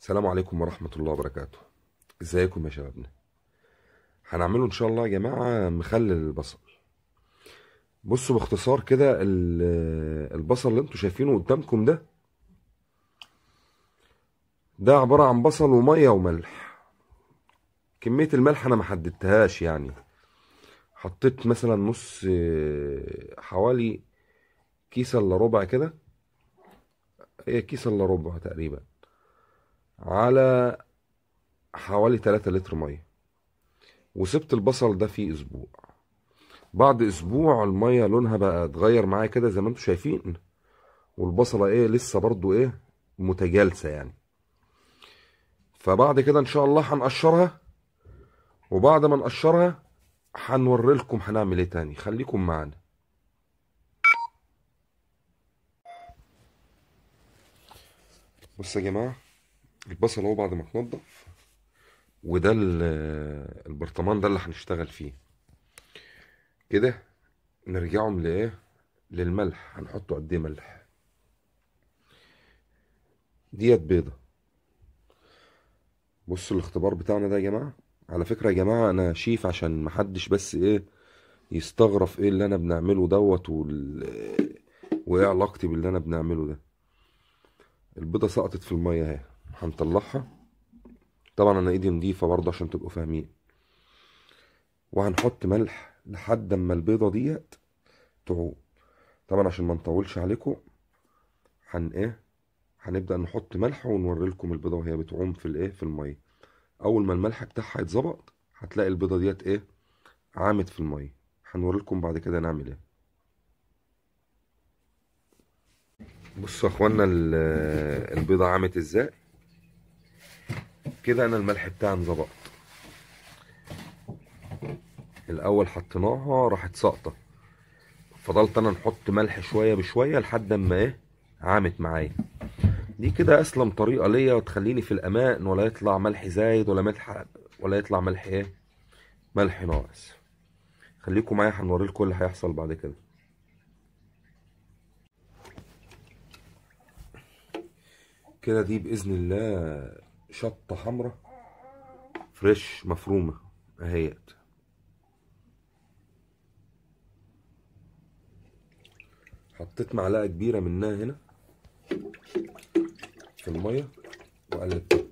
السلام عليكم ورحمة الله وبركاته ازيكم يا شبابنا هنعمله ان شاء الله يا جماعة مخلل البصل بصوا باختصار كده البصل اللي انتوا شايفينه قدامكم ده ده عبارة عن بصل ومية وملح كمية الملح انا محددتهاش يعني حطيت مثلا نص آه، حوالي كيس الا ربع كده هي كيس الا ربع تقريبا على حوالي 3 لتر ميه وسبت البصل ده فيه اسبوع بعد اسبوع الميه لونها بقى اتغير معايا كده زي ما انتم شايفين والبصله ايه لسه برضو ايه متجالسه يعني فبعد كده ان شاء الله هنقشرها وبعد ما نقشرها هنوري لكم هنعمل ايه تاني خليكم معانا بصوا يا جماعه البصل اهو بعد ما اتنضف وده البرطمان ده اللي هنشتغل فيه كده نرجعهم لايه للملح هنحطه قد ايه ملح ديت بيضه بصوا الاختبار بتاعنا ده يا جماعه على فكره يا جماعه انا شيف عشان محدش بس ايه يستغرف ايه اللي انا بنعمله دوت وايه علاقتي باللي انا بنعمله ده البيضه سقطت في الميه اهي هنطلعها طبعا انا ايدي نضيفه برضه عشان تبقوا فاهمين وهنحط ملح لحد اما البيضه ديت تعوم طبعا عشان ما نطولش عليكم هن ايه هنبدا نحط ملح ونوري لكم البيضه وهي بتعوم في الايه في الميه اول ما الملح بتاعها يتظبط هتلاقي البيضه ديت ايه عامت في الميه هنوري لكم بعد كده نعمل ايه بصوا يا اخوانا البيضه عامت ازاي كده انا الملح بتاعي انظبط الاول حطيناها راحت ساقطه فضلت انا نحط ملح شويه بشويه لحد اما ايه عامت معايا دي كده اسلم طريقه ليا وتخليني في الامان ولا يطلع ملح زايد ولا ملح ولا يطلع ملح ايه ملح ناقص خليكم معايا لكم اللي هيحصل بعد كده كده دي باذن الله شطه حمراء فريش مفرومه اهيت حطيت معلقه كبيره منها هنا في الميه وقلبتها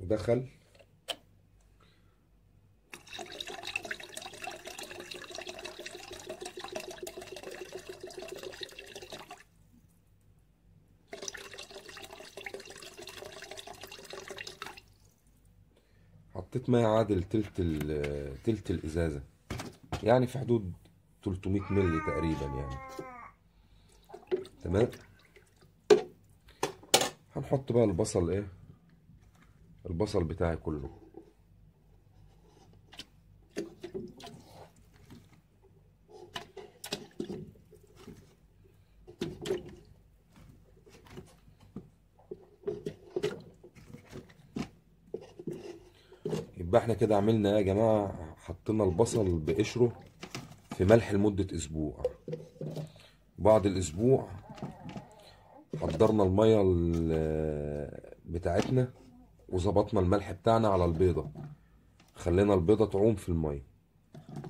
ودخل حطيت ما يعادل تلت تلت الازازه يعني في حدود 300 مللي تقريبا يعني تمام هنحط بقى البصل ايه البصل بتاعي كله يبقى احنا كده عملنا يا جماعه حطينا البصل بقشره في ملح لمده اسبوع بعد الاسبوع حضرنا الميه بتاعتنا وظبطنا الملح بتاعنا على البيضه خلينا البيضه تعوم في الميه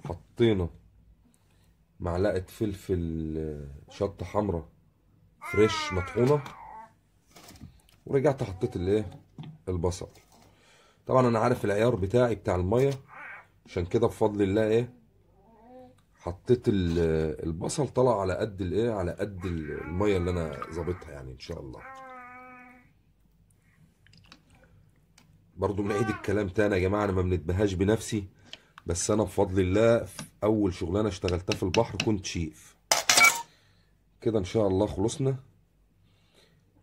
حطينا معلقه فلفل شطه حمرة فريش مطحونه ورجعت حطيت الايه البصل طبعا انا عارف العيار بتاعي بتاع الميه عشان كده بفضل الله ايه حطيت البصل طلع على قد الايه على قد الميه اللي انا ظابطها يعني ان شاء الله برضو بنعيد الكلام تاني يا جماعه انا ما بنتبهاش بنفسي بس انا بفضل الله في اول شغلانه اشتغلتها في البحر كنت شيف كده ان شاء الله خلصنا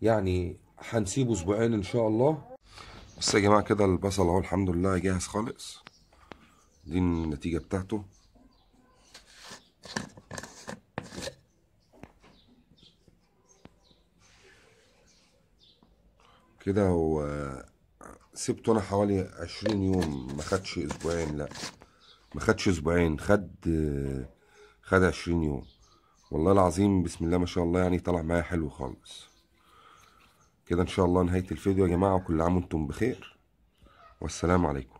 يعني هنسيبه اسبوعين ان شاء الله بس يا جماعه كده البصل اهو الحمد لله جاهز خالص دي النتيجه بتاعته كده سبته انا حوالي عشرين يوم ما خدش اسبوعين لا ما خدش اسبوعين خد خد عشرين يوم والله العظيم بسم الله ما شاء الله يعني طلع معايا حلو خالص كده ان شاء الله نهايه الفيديو يا جماعه وكل عام وانتم بخير والسلام عليكم